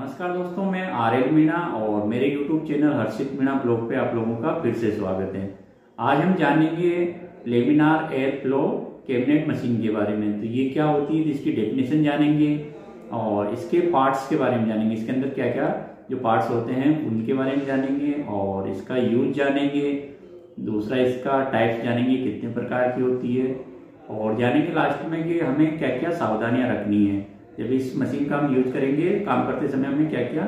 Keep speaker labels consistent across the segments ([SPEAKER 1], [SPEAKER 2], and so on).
[SPEAKER 1] नमस्कार दोस्तों मैं एल मीणा और मेरे YouTube channel Harshit Meena blog पे आप लोगों का फिर से स्वागत है आज हम जानेंगे laminar air flow cabinet machine के बारे में तो ये क्या होती है इसकी डेफिनेशन जानेंगे और इसके पार्ट्स के बारे में जानेंगे इसके अंदर क्या क्या जो पार्ट्स होते हैं उनके बारे में जानेंगे और इसका यूज जानेंगे दूसरा इसका टाइप्स जानेंगे कितने प्रकार की होती है और जानेंगे लास्ट में कि हमें क्या क्या सावधानियाँ रखनी है जब इस मशीन का हम यूज करेंगे काम करते समय हमें क्या क्या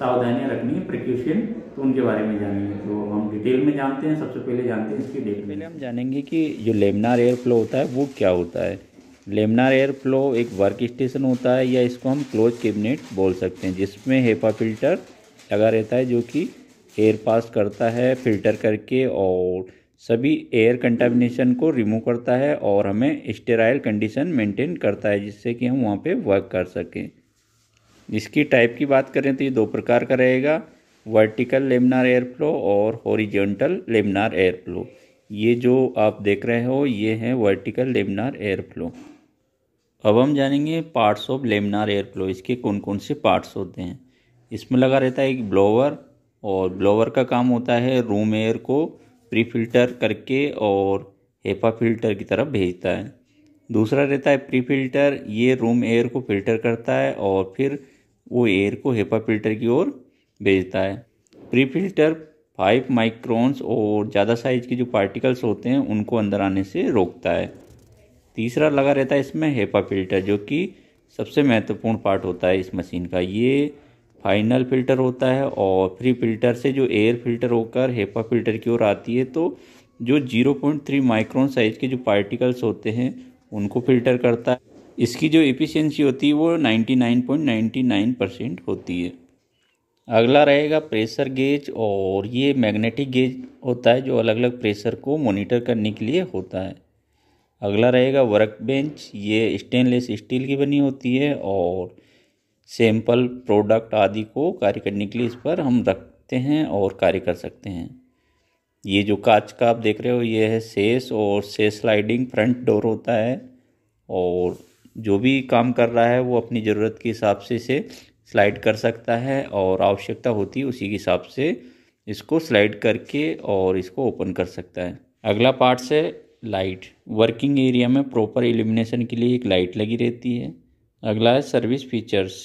[SPEAKER 1] सावधानियां रखनी है प्रिक्यूशन तो उनके बारे में जानेंगे तो हम डिटेल में जानते हैं सबसे पहले जानते हैं इसकी डेट पहले हम जानेंगे कि जो लेमिनार एयर फ्लो होता है वो क्या होता है लेमिनार एयर फ्लो एक वर्क स्टेशन होता है या इसको हम क्लोज कैबिनेट बोल सकते हैं जिसमें हेपा फिल्टर लगा रहता है जो कि एयर पास करता है फिल्टर करके और सभी एयर कंटामिनेशन को रिमूव करता है और हमें स्टेराइल कंडीशन मेंटेन करता है जिससे कि हम वहाँ पे वर्क कर सकें इसकी टाइप की बात करें तो ये दो प्रकार का रहेगा वर्टिकल लेमिनार एयर फ्लो और हॉरिजेंटल लेमिनार एयर फ्लो ये जो आप देख रहे हो ये है वर्टिकल लेमिनार एयर फ्लो अब हम जानेंगे parts of laminar air flow इसके कौन कौन से पार्ट्स होते हैं इसमें लगा रहता है एक ब्लोवर और ब्लोवर का काम होता है रूम एयर को प्री फिल्टर करके और हेपा फिल्टर की तरफ भेजता है दूसरा रहता है प्री फिल्टर ये रूम एयर को फिल्टर करता है और फिर वो एयर को हेपा फिल्टर की ओर भेजता है प्री फिल्टर फाइव माइक्रोन्स और ज़्यादा साइज के जो पार्टिकल्स होते हैं उनको अंदर आने से रोकता है तीसरा लगा रहता है इसमें हेपा फिल्टर जो कि सबसे महत्वपूर्ण पार्ट होता है इस मशीन का ये फाइनल फिल्टर होता है और फ्री फिल्टर से जो एयर फिल्टर होकर हेपा फिल्टर की ओर आती है तो जो 0.3 माइक्रोन साइज के जो पार्टिकल्स होते हैं उनको फिल्टर करता है इसकी जो एफिशिएंसी होती है वो 99.99 परसेंट होती है अगला रहेगा प्रेशर गेज और ये मैग्नेटिक गेज होता है जो अलग अलग प्रेशर को मोनिटर करने के लिए होता है अगला रहेगा वर्क बेंच ये स्टेनलेस स्टील की बनी होती है और सैंपल प्रोडक्ट आदि को कार्य करने के लिए इस पर हम रखते हैं और कार्य कर सकते हैं ये जो कांच का आप देख रहे हो ये है सेस और सेस स्लाइडिंग फ्रंट डोर होता है और जो भी काम कर रहा है वो अपनी ज़रूरत के हिसाब से इसे स्लाइड कर सकता है और आवश्यकता होती है उसी के हिसाब से इसको स्लाइड करके और इसको ओपन कर सकता है अगला पार्ट से लाइट वर्किंग एरिया में प्रॉपर इल्यूमिनेशन के लिए एक लाइट लगी रहती है अगला है सर्विस फीचर्स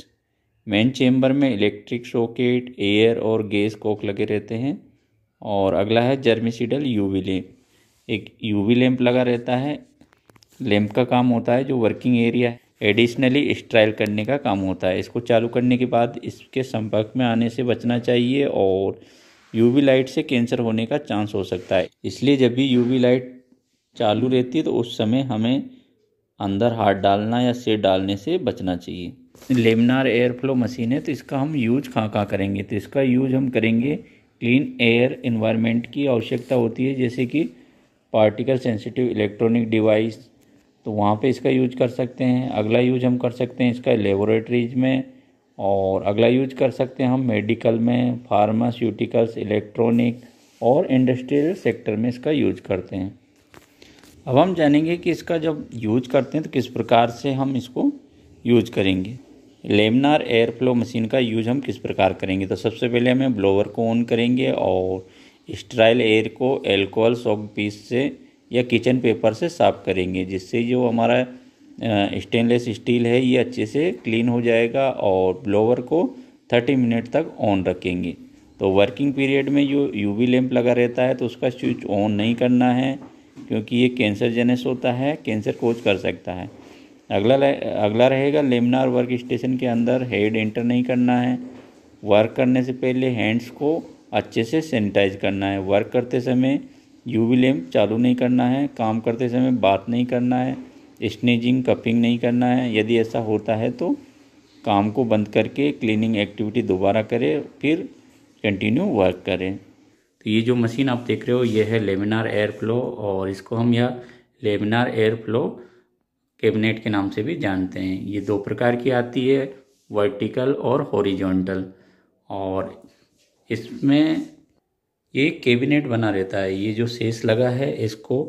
[SPEAKER 1] मेन चेम्बर में इलेक्ट्रिक सॉकेट एयर और गैस कोक लगे रहते हैं और अगला है यू यूवी लैम्प एक यूवी लैम्प लगा रहता है लैम्प का काम होता है जो वर्किंग एरिया है एडिशनली स्ट्राइल करने का काम होता है इसको चालू करने के बाद इसके संपर्क में आने से बचना चाहिए और यूवी लाइट से कैंसर होने का चांस हो सकता है इसलिए जब भी यूवी लाइट चालू रहती है तो उस समय हमें अंदर हाथ डालना या सिर डालने से बचना चाहिए लेमिनार एयर फ्लो मशीन है तो इसका हम यूज कहाँ कहाँ करेंगे तो इसका यूज हम करेंगे क्लीन एयर इन्वायरमेंट की आवश्यकता होती है जैसे कि पार्टिकल सेंसिटिव इलेक्ट्रॉनिक डिवाइस तो वहाँ पे इसका यूज कर सकते हैं अगला यूज हम कर सकते हैं इसका लेबोरेटरीज में और अगला यूज कर सकते हैं हम मेडिकल में फार्मास्यूटिकल्स इलेक्ट्रॉनिक और इंडस्ट्रियल सेक्टर में इसका यूज करते हैं अब हम जानेंगे कि इसका जब यूज करते हैं तो किस प्रकार से हम इसको यूज करेंगे लेमिनार एयर फ्लो मशीन का यूज हम किस प्रकार करेंगे तो सबसे पहले हमें ब्लोवर को ऑन करेंगे और स्ट्राइल एयर को एल्कोहल सॉप पीस से या किचन पेपर से साफ करेंगे जिससे जो हमारा स्टेनलेस स्टील है ये अच्छे से क्लीन हो जाएगा और ब्लोवर को 30 मिनट तक ऑन रखेंगे तो वर्किंग पीरियड में जो यूवी लैंप लगा रहता है तो उसका स्विच ऑन नहीं करना है क्योंकि ये कैंसर जेनेस होता है कैंसर कोच कर सकता है अगला अगला रहेगा लेमिनार वर्क स्टेशन के अंदर हेड एंटर नहीं करना है वर्क करने से पहले हैंड्स को अच्छे से सैनिटाइज करना है वर्क करते समय यूवी लेम चालू नहीं करना है काम करते समय बात नहीं करना है स्नीजिंग कपिंग नहीं करना है यदि ऐसा होता है तो काम को बंद करके क्लीनिंग एक्टिविटी दोबारा करें फिर कंटिन्यू वर्क करें तो ये जो मशीन आप देख रहे हो ये है लेमिनार एयर फ्लो और इसको हम यह लेमिनार एयर फ्लो कैबिनेट के नाम से भी जानते हैं ये दो प्रकार की आती है वर्टिकल और हॉरिजॉन्टल और इसमें ये कैबिनेट बना रहता है ये जो सेस लगा है इसको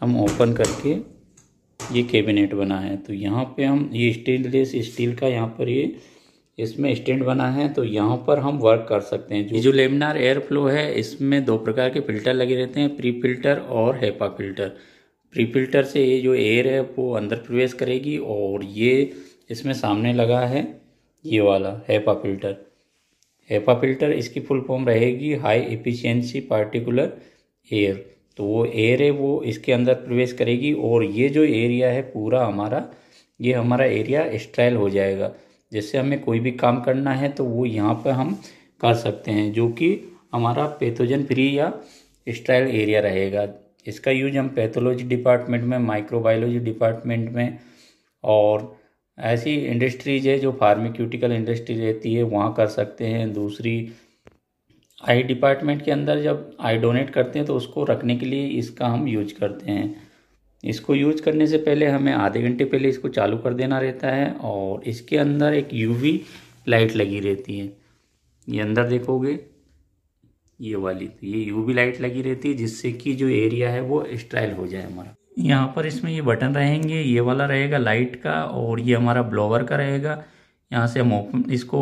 [SPEAKER 1] हम ओपन करके ये कैबिनेट बना है तो यहाँ पे हम ये स्टेनलेस स्टील का यहाँ पर ये इसमें स्टैंड बना है तो यहाँ पर हम वर्क कर सकते हैं जो लेमिनार एयर फ्लो है इसमें दो प्रकार के फिल्टर लगे रहते हैं प्री फिल्टर और हेपा फिल्टर प्री फिल्टर से ये जो एयर है वो अंदर प्रवेश करेगी और ये इसमें सामने लगा है ये वाला हेपा फिल्टर हेपा फिल्टर इसकी फुल फॉर्म रहेगी हाई एफिशेंसी पार्टिकुलर एयर तो वो एयर है वो इसके अंदर प्रवेश करेगी और ये जो एरिया है पूरा हमारा ये हमारा एरिया स्ट्राइल हो जाएगा जैसे हमें कोई भी काम करना है तो वो यहाँ पर हम कर सकते हैं जो कि हमारा पैथोजन फ्री या स्टाइल एरिया रहेगा इसका यूज हम पैथोलॉजी डिपार्टमेंट में माइक्रोबायोलॉजी डिपार्टमेंट में और ऐसी इंडस्ट्रीज है जो फार्मेक्यूटिकल इंडस्ट्री रहती है वहाँ कर सकते हैं दूसरी आई डिपार्टमेंट के अंदर जब आई डोनेट करते हैं तो उसको रखने के लिए इसका हम यूज करते हैं इसको यूज करने से पहले हमें आधे घंटे पहले इसको चालू कर देना रहता है और इसके अंदर एक यूवी लाइट लगी रहती है ये अंदर देखोगे ये वाली तो ये यूवी लाइट लगी रहती है जिससे कि जो एरिया है वो स्टाइल हो जाए हमारा यहाँ पर इसमें ये बटन रहेंगे ये वाला रहेगा लाइट का और ये हमारा ब्लोवर का रहेगा यहाँ से हम ओपन इसको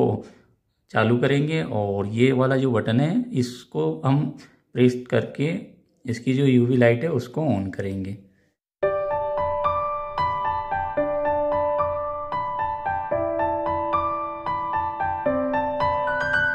[SPEAKER 1] चालू करेंगे और ये वाला जो बटन है इसको हम प्रेस करके इसकी जो यूवी लाइट है उसको ऑन करेंगे